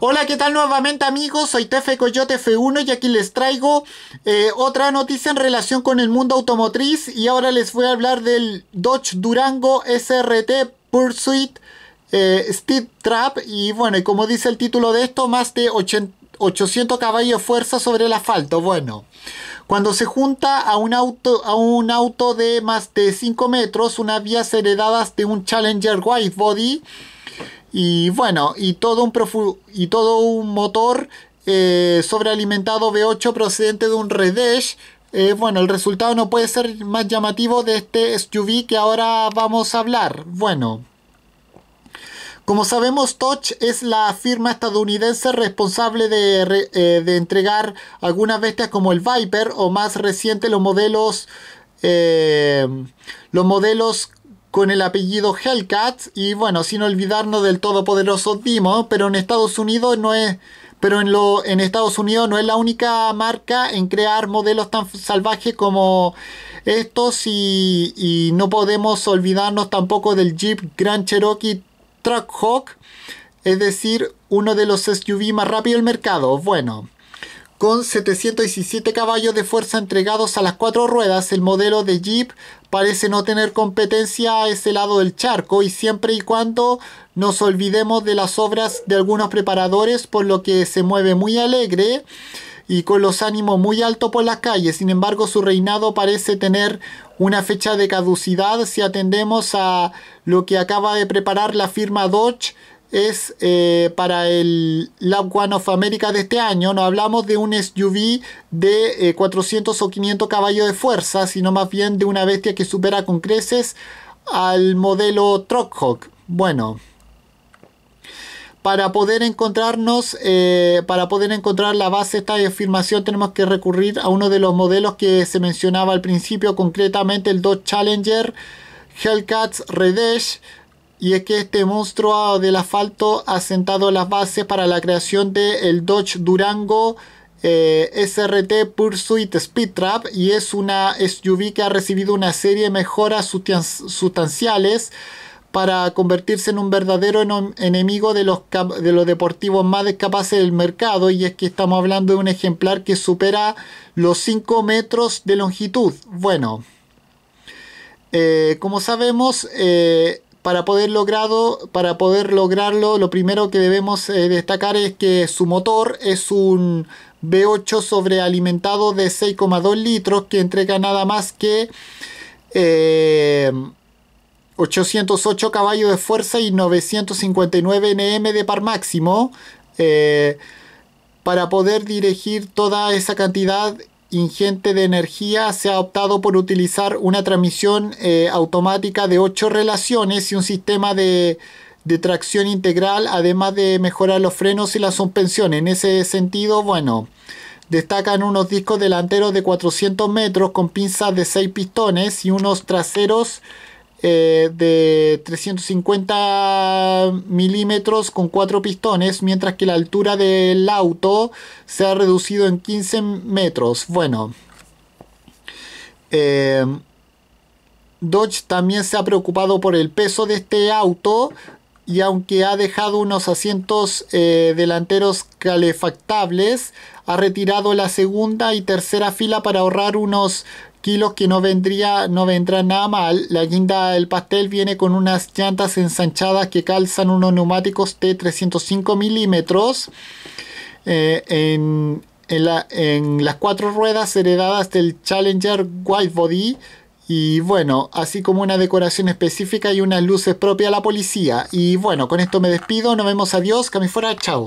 Hola, ¿qué tal nuevamente amigos? Soy Tefe Coyote F1 y aquí les traigo eh, otra noticia en relación con el mundo automotriz y ahora les voy a hablar del Dodge Durango SRT Pursuit eh, Trap y bueno, y como dice el título de esto, más de 800 caballos de fuerza sobre el asfalto. Bueno, cuando se junta a un auto, a un auto de más de 5 metros, unas vías heredadas de un Challenger White Body, y bueno, y todo un, y todo un motor eh, sobrealimentado V8 procedente de un Redesh. Eh, bueno, el resultado no puede ser más llamativo de este SUV que ahora vamos a hablar. Bueno, como sabemos, Touch es la firma estadounidense responsable eh, de, entregar algunas bestias como el Viper o más reciente los modelos, los modelos con el apellido Hellcat y bueno, sin olvidarnos del todopoderoso Dimo, pero en Estados Unidos no es pero en, lo, en Estados Unidos no es la única marca en crear modelos tan salvajes como estos y, y no podemos olvidarnos tampoco del Jeep Grand Cherokee Trackhawk es decir, uno de los SUV más rápidos del mercado. Bueno, con 717 caballos de fuerza entregados a las cuatro ruedas, el modelo de Jeep parece no tener competencia a ese lado del charco y siempre y cuando nos olvidemos de las obras de algunos preparadores por lo que se mueve muy alegre y con los ánimos muy altos por las calles. Sin embargo, su reinado parece tener una fecha de caducidad si atendemos a lo que acaba de preparar la firma Dodge es eh, para el Lab One of America de este año. No hablamos de un SUV de 400 eh, o 500 caballos de fuerza, sino más bien de una bestia que supera con creces al modelo Truckhawk. Bueno, para poder encontrarnos, eh, para poder encontrar la base de esta afirmación tenemos que recurrir a uno de los modelos que se mencionaba al principio, concretamente el Dodge Challenger, Hellcats Redesh y es que este monstruo del asfalto ha sentado las bases para la creación del el Dodge Durango eh, SRT Pursuit Speed Trap y es una SUV que ha recibido una serie de mejoras sustanciales para convertirse en un verdadero enemigo de los, de los deportivos más descapaces del mercado y es que estamos hablando de un ejemplar que supera los 5 metros de longitud. Bueno, eh, como sabemos, eh, para poder, para poder lograrlo, lo primero que debemos eh, destacar es que su motor es un V8 sobrealimentado de 6,2 litros que entrega nada más que 808 eh, caballos de fuerza y 959 Nm de par máximo. Eh, para poder dirigir toda esa cantidad ingente de energía, se ha optado por utilizar una transmisión eh, automática de 8 relaciones y un sistema de, de, tracción integral, además de mejorar los frenos y la suspensión. En ese sentido, bueno, destacan unos discos delanteros de 400 metros con pinzas de 6 pistones y unos traseros eh, de 350 milímetros con cuatro pistones, mientras que la altura del auto se ha reducido en 15 metros. Bueno. Eh, Dodge también se ha preocupado por el peso de este auto y aunque ha dejado unos asientos eh, delanteros calefactables, ha retirado la segunda y tercera fila para ahorrar unos kilos que no vendría, no vendrá nada mal. La guinda del pastel viene con unas llantas ensanchadas que calzan unos neumáticos de 305 milímetros. Eh, en, las cuatro ruedas heredadas del Challenger Widebody y bueno, así como una decoración específica y unas luces propias a la policía. Y bueno, con esto me despido, nos vemos, adiós, que fuera, chao.